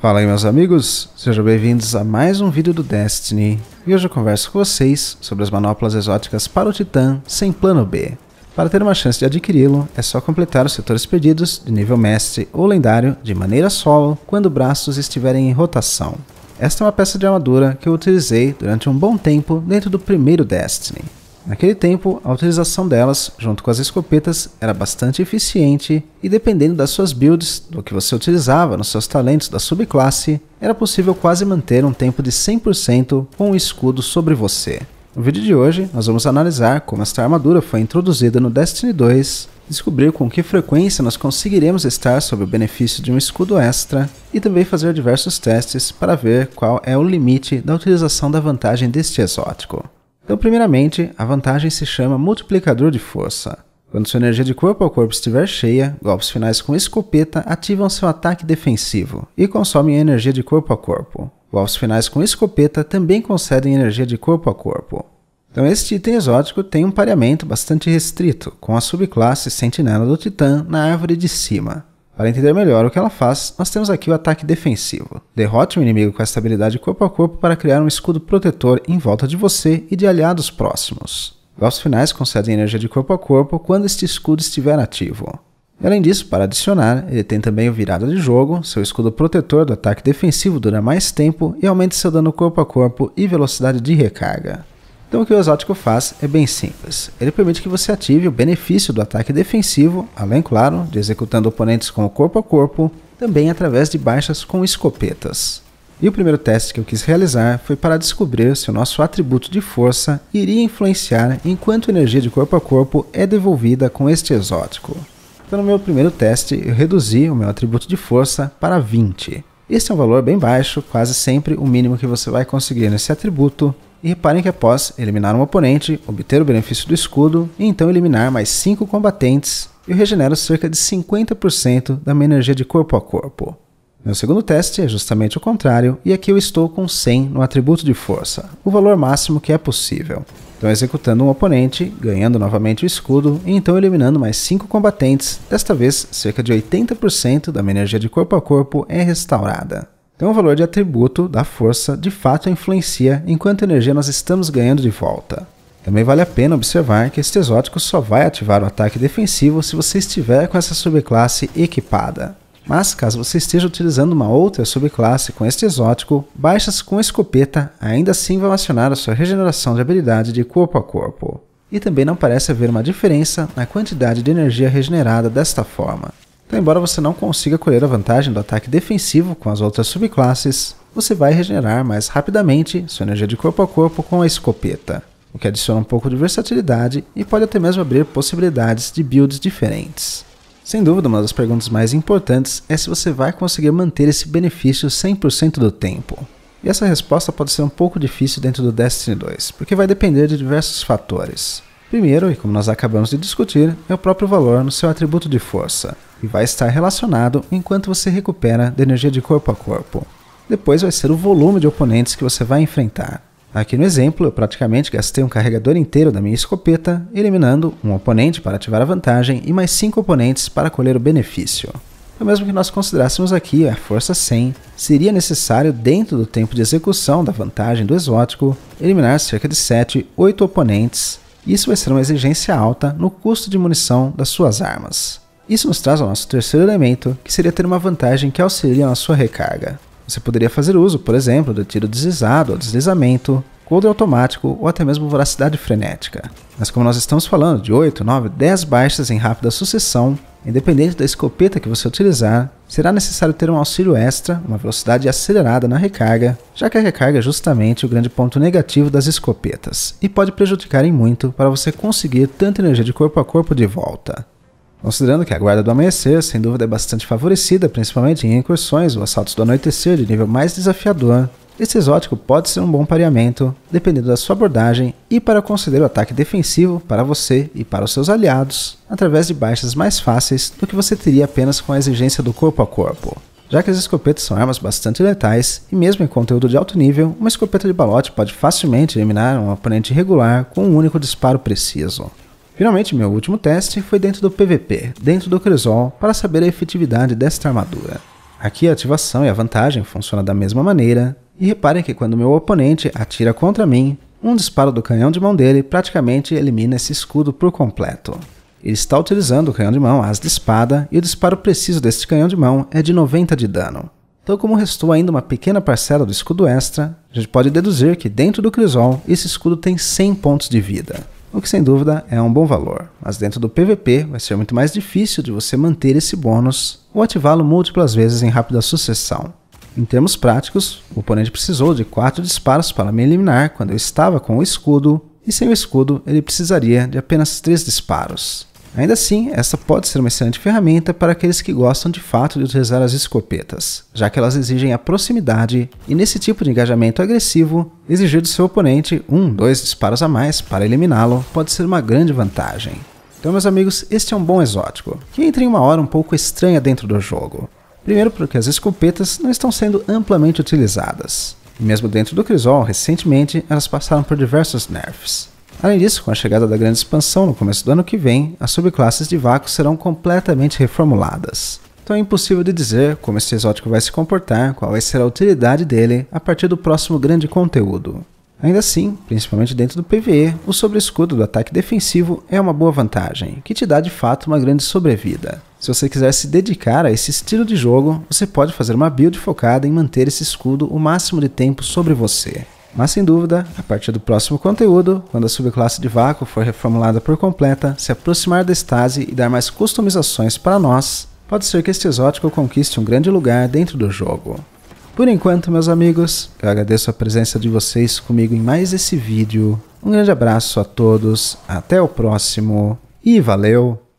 Fala aí meus amigos, sejam bem-vindos a mais um vídeo do Destiny e hoje eu converso com vocês sobre as manoplas exóticas para o Titã sem plano B. Para ter uma chance de adquiri-lo, é só completar os setores pedidos de nível mestre ou lendário de maneira solo quando braços estiverem em rotação. Esta é uma peça de armadura que eu utilizei durante um bom tempo dentro do primeiro Destiny. Naquele tempo, a utilização delas, junto com as escopetas, era bastante eficiente e dependendo das suas builds, do que você utilizava nos seus talentos da subclasse, era possível quase manter um tempo de 100% com o escudo sobre você. No vídeo de hoje, nós vamos analisar como esta armadura foi introduzida no Destiny 2, descobrir com que frequência nós conseguiremos estar sob o benefício de um escudo extra e também fazer diversos testes para ver qual é o limite da utilização da vantagem deste exótico. Então, primeiramente, a vantagem se chama multiplicador de força. Quando sua energia de corpo a corpo estiver cheia, golpes finais com escopeta ativam seu ataque defensivo e consomem energia de corpo a corpo. Golpes finais com escopeta também concedem energia de corpo a corpo. Então, este item exótico tem um pareamento bastante restrito com a subclasse Sentinela do Titã na árvore de cima. Para entender melhor o que ela faz, nós temos aqui o ataque defensivo. Derrote o um inimigo com a habilidade corpo a corpo para criar um escudo protetor em volta de você e de aliados próximos. Vós finais concedem energia de corpo a corpo quando este escudo estiver ativo. Além disso, para adicionar, ele tem também o virada de jogo, seu escudo protetor do ataque defensivo dura mais tempo e aumenta seu dano corpo a corpo e velocidade de recarga. Então o que o exótico faz é bem simples. Ele permite que você ative o benefício do ataque defensivo, além, claro, de executando oponentes com o corpo a corpo, também através de baixas com escopetas. E o primeiro teste que eu quis realizar foi para descobrir se o nosso atributo de força iria influenciar enquanto energia de corpo a corpo é devolvida com este exótico. Então no meu primeiro teste eu reduzi o meu atributo de força para 20. Este é um valor bem baixo, quase sempre o mínimo que você vai conseguir nesse atributo, e reparem que após eliminar um oponente, obter o benefício do escudo e então eliminar mais 5 combatentes, eu regenero cerca de 50% da minha energia de corpo a corpo. Meu segundo teste é justamente o contrário, e aqui eu estou com 100 no atributo de força, o valor máximo que é possível. Então executando um oponente, ganhando novamente o escudo, e então eliminando mais 5 combatentes, desta vez cerca de 80% da minha energia de corpo a corpo é restaurada. Então o valor de atributo da força de fato influencia em quanta energia nós estamos ganhando de volta. Também vale a pena observar que este exótico só vai ativar o ataque defensivo se você estiver com essa subclasse equipada. Mas caso você esteja utilizando uma outra subclasse com este exótico, baixas com escopeta ainda assim vão acionar a sua regeneração de habilidade de corpo a corpo. E também não parece haver uma diferença na quantidade de energia regenerada desta forma. Então, embora você não consiga colher a vantagem do ataque defensivo com as outras subclasses, você vai regenerar mais rapidamente sua energia de corpo a corpo com a escopeta, o que adiciona um pouco de versatilidade e pode até mesmo abrir possibilidades de builds diferentes. Sem dúvida, uma das perguntas mais importantes é se você vai conseguir manter esse benefício 100% do tempo. E essa resposta pode ser um pouco difícil dentro do Destiny 2, porque vai depender de diversos fatores. Primeiro, e como nós acabamos de discutir, é o próprio valor no seu atributo de força e vai estar relacionado enquanto você recupera da energia de corpo a corpo. Depois vai ser o volume de oponentes que você vai enfrentar. Aqui no exemplo, eu praticamente gastei um carregador inteiro da minha escopeta, eliminando um oponente para ativar a vantagem e mais 5 oponentes para colher o benefício. É o mesmo que nós considerássemos aqui a força 100, seria necessário, dentro do tempo de execução da vantagem do exótico, eliminar cerca de 7, 8 oponentes. Isso vai ser uma exigência alta no custo de munição das suas armas. Isso nos traz ao nosso terceiro elemento, que seria ter uma vantagem que auxilia na sua recarga. Você poderia fazer uso, por exemplo, do tiro deslizado ou deslizamento, coldre automático ou até mesmo voracidade frenética. Mas como nós estamos falando de 8, 9, 10 baixas em rápida sucessão, independente da escopeta que você utilizar, será necessário ter um auxílio extra, uma velocidade acelerada na recarga, já que a recarga é justamente o grande ponto negativo das escopetas e pode prejudicar em muito para você conseguir tanta energia de corpo a corpo de volta. Considerando que a guarda do amanhecer, sem dúvida, é bastante favorecida, principalmente em incursões ou assaltos do anoitecer de nível mais desafiador, esse exótico pode ser um bom pareamento, dependendo da sua abordagem, e para conceder o ataque defensivo para você e para os seus aliados, através de baixas mais fáceis do que você teria apenas com a exigência do corpo a corpo. Já que as escopetas são armas bastante letais, e mesmo em conteúdo de alto nível, uma escopeta de balote pode facilmente eliminar um oponente regular com um único disparo preciso. Finalmente, meu último teste foi dentro do PVP, dentro do Crisol, para saber a efetividade desta armadura. Aqui a ativação e a vantagem funcionam da mesma maneira, e reparem que quando meu oponente atira contra mim, um disparo do canhão de mão dele praticamente elimina esse escudo por completo. Ele está utilizando o canhão de mão as de espada, e o disparo preciso deste canhão de mão é de 90 de dano. Então, como restou ainda uma pequena parcela do escudo extra, a gente pode deduzir que dentro do Crisol, esse escudo tem 100 pontos de vida o que sem dúvida é um bom valor, mas dentro do PVP vai ser muito mais difícil de você manter esse bônus ou ativá-lo múltiplas vezes em rápida sucessão. Em termos práticos, o oponente precisou de 4 disparos para me eliminar quando eu estava com o escudo, e sem o escudo ele precisaria de apenas 3 disparos. Ainda assim, essa pode ser uma excelente ferramenta para aqueles que gostam de fato de utilizar as escopetas, já que elas exigem a proximidade e, nesse tipo de engajamento agressivo, exigir do seu oponente um, dois disparos a mais para eliminá-lo pode ser uma grande vantagem. Então, meus amigos, este é um bom exótico, que entra em uma hora um pouco estranha dentro do jogo. Primeiro, porque as escopetas não estão sendo amplamente utilizadas. E mesmo dentro do Crisol, recentemente, elas passaram por diversos nerfs. Além disso, com a chegada da grande expansão no começo do ano que vem, as subclasses de vácuo serão completamente reformuladas. Então é impossível de dizer como esse exótico vai se comportar, qual vai ser a utilidade dele a partir do próximo grande conteúdo. Ainda assim, principalmente dentro do PvE, o sobre-escudo do ataque defensivo é uma boa vantagem, que te dá de fato uma grande sobrevida. Se você quiser se dedicar a esse estilo de jogo, você pode fazer uma build focada em manter esse escudo o máximo de tempo sobre você. Mas sem dúvida, a partir do próximo conteúdo, quando a subclasse de vácuo for reformulada por completa, se aproximar da estase e dar mais customizações para nós, pode ser que este exótico conquiste um grande lugar dentro do jogo. Por enquanto, meus amigos, eu agradeço a presença de vocês comigo em mais esse vídeo. Um grande abraço a todos, até o próximo e valeu!